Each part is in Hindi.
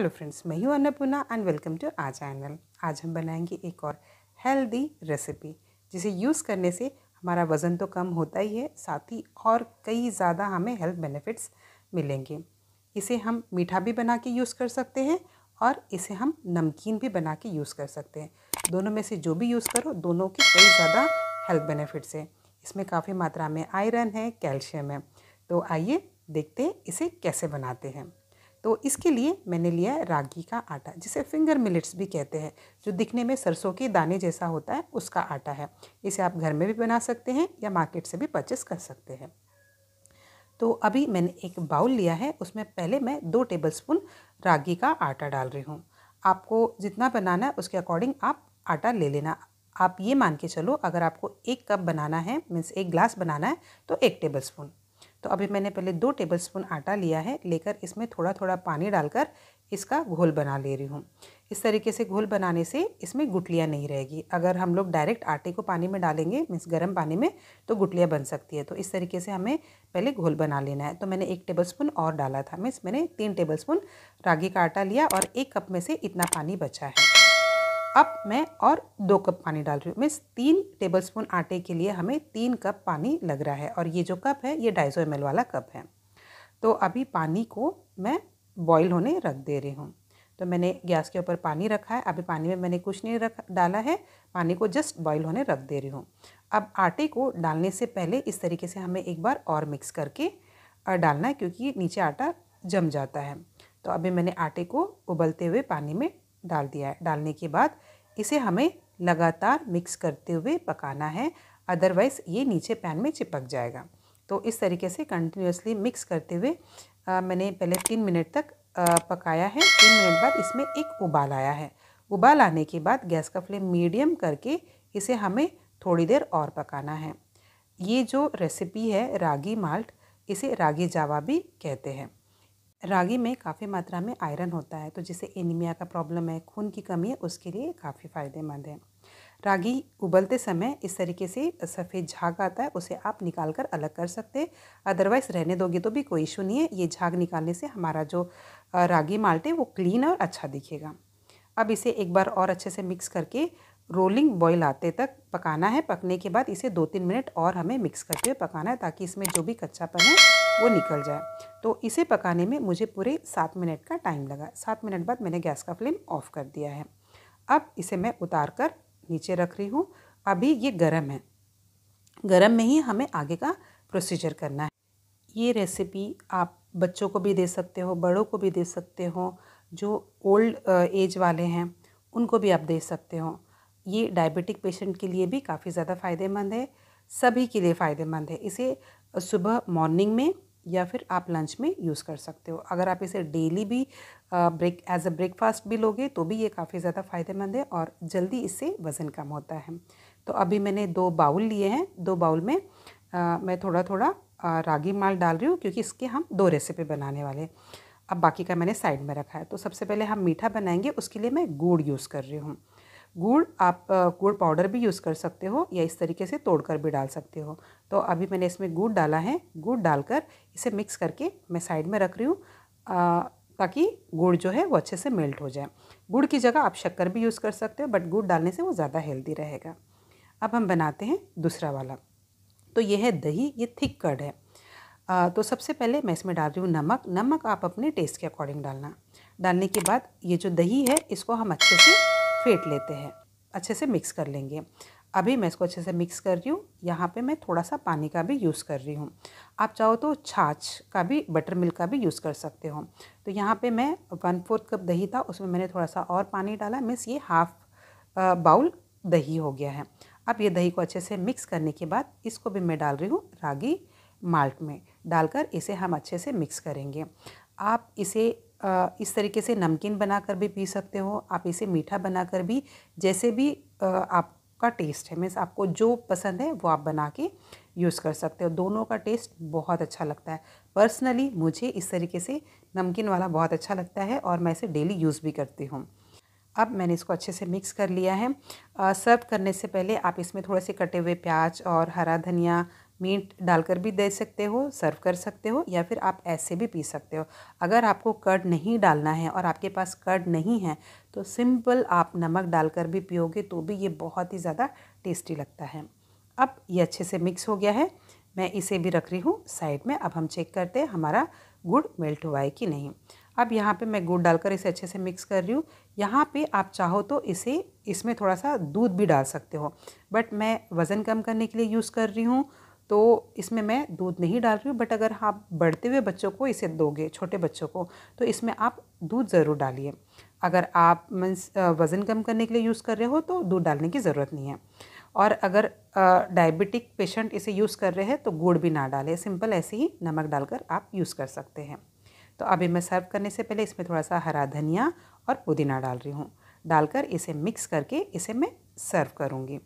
हेलो फ्रेंड्स मैं हूँ Annapurna and welcome to our channel आज हम बनाएंगे एक और हेल्दी रेसिपी जिसे यूज़ करने से हमारा वज़न तो कम होता ही है साथ ही और कई ज़्यादा हमें हेल्थ बेनिफिट्स मिलेंगे इसे हम मीठा भी बना के यूज़ कर सकते हैं और इसे हम नमकीन भी बना के यूज़ कर सकते हैं दोनों में से जो भी यूज़ करो दोनों के कई ज़्यादा हेल्थ बेनिफिट्स हैं इसमें काफ़ी मात्रा में आयरन है कैल्शियम है तो आइए देखते हैं इसे कैसे बनाते हैं तो इसके लिए मैंने लिया है रागी का आटा जिसे फिंगर मिलेट्स भी कहते हैं जो दिखने में सरसों के दाने जैसा होता है उसका आटा है इसे आप घर में भी बना सकते हैं या मार्केट से भी परचेस कर सकते हैं तो अभी मैंने एक बाउल लिया है उसमें पहले मैं दो टेबलस्पून रागी का आटा डाल रही हूँ आपको जितना बनाना है उसके अकॉर्डिंग आप आटा ले लेना आप ये मान के चलो अगर आपको एक कप बनाना है मीन्स एक ग्लास बनाना है तो एक टेबल स्पून तो अभी मैंने पहले दो टेबलस्पून आटा लिया है लेकर इसमें थोड़ा थोड़ा पानी डालकर इसका घोल बना ले रही हूँ इस तरीके से घोल बनाने से इसमें गुटलियाँ नहीं रहेगी अगर हम लोग डायरेक्ट आटे को पानी में डालेंगे मीन्स गर्म पानी में तो गुटलियाँ बन सकती है तो इस तरीके से हमें पहले घोल बना लेना है तो मैंने एक स्पून और डाला था मीन्स मैंने तीन स्पून रागी का आटा लिया और एक कप में से इतना पानी बचा है अब मैं और दो कप पानी डाल रही हूँ मीन्स तीन टेबलस्पून आटे के लिए हमें तीन कप पानी लग रहा है और ये जो कप है ये ढाई सौ एम वाला कप है तो अभी पानी को मैं बॉईल होने रख दे रही हूँ तो मैंने गैस के ऊपर पानी रखा है अभी पानी में मैंने कुछ नहीं रख डाला है पानी को जस्ट बॉईल होने रख दे रही हूँ अब आटे को डालने से पहले इस तरीके से हमें एक बार और मिक्स करके डालना है क्योंकि नीचे आटा जम जाता है तो अभी मैंने आटे को उबलते हुए पानी में डाल दिया है डालने के बाद इसे हमें लगातार मिक्स करते हुए पकाना है अदरवाइज़ ये नीचे पैन में चिपक जाएगा तो इस तरीके से कंटिन्यूसली मिक्स करते हुए आ, मैंने पहले तीन मिनट तक आ, पकाया है तीन मिनट बाद इसमें एक उबाल आया है उबाल आने के बाद गैस का फ्लेम मीडियम करके इसे हमें थोड़ी देर और पकाना है ये जो रेसिपी है रागी माल्ट इसे रागी जावा भी कहते हैं रागी में काफ़ी मात्रा में आयरन होता है तो जिसे एनीमिया का प्रॉब्लम है खून की कमी है उसके लिए काफ़ी फ़ायदेमंद है रागी उबलते समय इस तरीके से सफ़ेद झाग आता है उसे आप निकाल कर अलग कर सकते अदरवाइज़ रहने दोगे तो भी कोई इशू नहीं है ये झाग निकालने से हमारा जो रागी माल्ट है वो क्लीन और अच्छा दिखेगा अब इसे एक बार और अच्छे से मिक्स करके रोलिंग बॉईल आते तक पकाना है पकने के बाद इसे दो तीन मिनट और हमें मिक्स करते हुए पकाना है ताकि इसमें जो भी कच्चापन है वो निकल जाए तो इसे पकाने में मुझे पूरे सात मिनट का टाइम लगा सात मिनट बाद मैंने गैस का फ्लेम ऑफ़ कर दिया है अब इसे मैं उतार कर नीचे रख रही हूँ अभी ये गर्म है गर्म में ही हमें आगे का प्रोसीजर करना है ये रेसिपी आप बच्चों को भी दे सकते हो बड़ों को भी दे सकते हो जो ओल्ड एज वाले हैं उनको भी आप दे सकते हो ये डायबिटिक पेशेंट के लिए भी काफ़ी ज़्यादा फ़ायदेमंद है सभी के लिए फ़ायदेमंद है इसे सुबह मॉर्निंग में या फिर आप लंच में यूज़ कर सकते हो अगर आप इसे डेली भी ब्रेक एज अ ब्रेकफास्ट भी लोगे तो भी ये काफ़ी ज़्यादा फ़ायदेमंद है और जल्दी इससे वज़न कम होता है तो अभी मैंने दो बाउल लिए हैं दो बाउल में आ, मैं थोड़ा थोड़ा आ, रागी माल डाल रही हूँ क्योंकि इसके हम दो रेसिपी बनाने वाले अब बाकी का मैंने साइड में रखा है तो सबसे पहले हम मीठा बनाएंगे उसके लिए मैं गुड़ यूज़ कर रही हूँ गुड़ आप गुड़ पाउडर भी यूज़ कर सकते हो या इस तरीके से तोड़कर भी डाल सकते हो तो अभी मैंने इसमें गुड़ डाला है गुड़ डालकर इसे मिक्स करके मैं साइड में रख रही हूँ ताकि गुड़ जो है वो अच्छे से मेल्ट हो जाए गुड़ की जगह आप शक्कर भी यूज़ कर सकते हो बट गुड़ डालने से वो ज़्यादा हेल्दी रहेगा अब हम बनाते हैं दूसरा वाला तो ये है दही ये थिक कर्ड है आ, तो सबसे पहले मैं इसमें डाल रही हूँ नमक नमक आप अपने टेस्ट के अकॉर्डिंग डालना डालने के बाद ये जो दही है इसको हम अच्छे से फेंट लेते हैं अच्छे से मिक्स कर लेंगे अभी मैं इसको अच्छे से मिक्स कर रही हूँ यहाँ पे मैं थोड़ा सा पानी का भी यूज़ कर रही हूँ आप चाहो तो छाछ का भी बटर मिल्क का भी यूज़ कर सकते हो तो यहाँ पे मैं वन फोर्थ कप दही था उसमें मैंने थोड़ा सा और पानी डाला मिस ये हाफ़ बाउल दही हो गया है अब ये दही को अच्छे से मिक्स करने के बाद इसको भी मैं डाल रही हूँ रागी माल्ट में डालकर इसे हम अच्छे से मिक्स करेंगे आप इसे इस तरीके से नमकीन बनाकर भी पी सकते हो आप इसे मीठा बनाकर भी जैसे भी आपका टेस्ट है मीन्स आपको जो पसंद है वो आप बना के यूज़ कर सकते हो दोनों का टेस्ट बहुत अच्छा लगता है पर्सनली मुझे इस तरीके से नमकीन वाला बहुत अच्छा लगता है और मैं इसे डेली यूज़ भी करती हूँ अब मैंने इसको अच्छे से मिक्स कर लिया है सर्व करने से पहले आप इसमें थोड़े से कटे हुए प्याज और हरा धनिया मीट डालकर भी दे सकते हो सर्व कर सकते हो या फिर आप ऐसे भी पी सकते हो अगर आपको कर्ड नहीं डालना है और आपके पास कर्ड नहीं है तो सिंपल आप नमक डालकर भी पियोगे तो भी ये बहुत ही ज़्यादा टेस्टी लगता है अब ये अच्छे से मिक्स हो गया है मैं इसे भी रख रही हूँ साइड में अब हम चेक करते हैं हमारा गुड़ मेल्ट हुआ है कि नहीं अब यहाँ पे मैं गुड़ डालकर इसे अच्छे से मिक्स कर रही हूँ यहाँ पे आप चाहो तो इसे इसमें थोड़ा सा दूध भी डाल सकते हो बट मैं वज़न कम करने के लिए यूज़ कर रही हूँ तो इसमें मैं दूध नहीं डाल रही हूँ बट अगर आप हाँ बढ़ते हुए बच्चों को इसे दोगे छोटे बच्चों को तो इसमें आप दूध ज़रूर डालिए अगर आप मीन्स वज़न कम करने के लिए यूज़ कर रहे हो तो दूध डालने की ज़रूरत नहीं है और अगर डायबिटिक पेशेंट इसे यूज़ कर रहे हैं तो गुड़ भी ना डालें सिंपल ऐसे ही नमक डालकर आप यूज़ कर सकते हैं तो अभी मैं सर्व करने से पहले इसमें थोड़ा सा हरा धनिया और पुदीना डाल रही हूँ डालकर इसे मिक्स करके इसे मैं सर्व करूँगी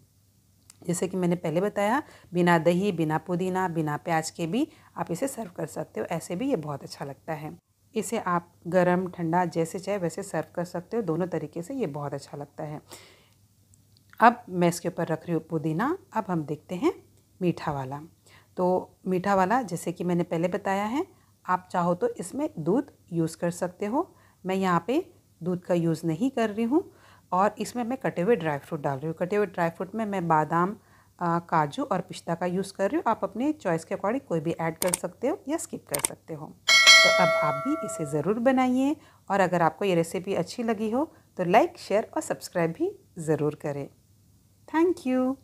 जैसे कि मैंने पहले बताया बिना दही बिना पुदीना बिना प्याज के भी आप इसे सर्व कर सकते हो ऐसे भी ये बहुत अच्छा लगता है इसे आप गरम ठंडा जैसे चाहे वैसे सर्व कर सकते हो दोनों तरीके से ये बहुत अच्छा लगता है अब मैं इसके ऊपर रख रही हूँ पुदीना अब हम देखते हैं मीठा वाला तो मीठा वाला जैसे कि मैंने पहले बताया है आप चाहो तो इसमें दूध यूज़ कर सकते हो मैं यहाँ पे दूध का यूज़ नहीं कर रही हूँ और इसमें मैं कटे हुए ड्राई फ्रूट डाल रही हूँ कटे हुए ड्राई फ्रूट में मैं बादाम काजू और पिस्ता का यूज़ कर रही हूँ आप अपने चॉइस के अकॉर्डिंग कोई भी ऐड कर सकते हो या स्किप कर सकते हो तो अब आप भी इसे ज़रूर बनाइए और अगर आपको ये रेसिपी अच्छी लगी हो तो लाइक शेयर और सब्सक्राइब भी ज़रूर करें थैंक यू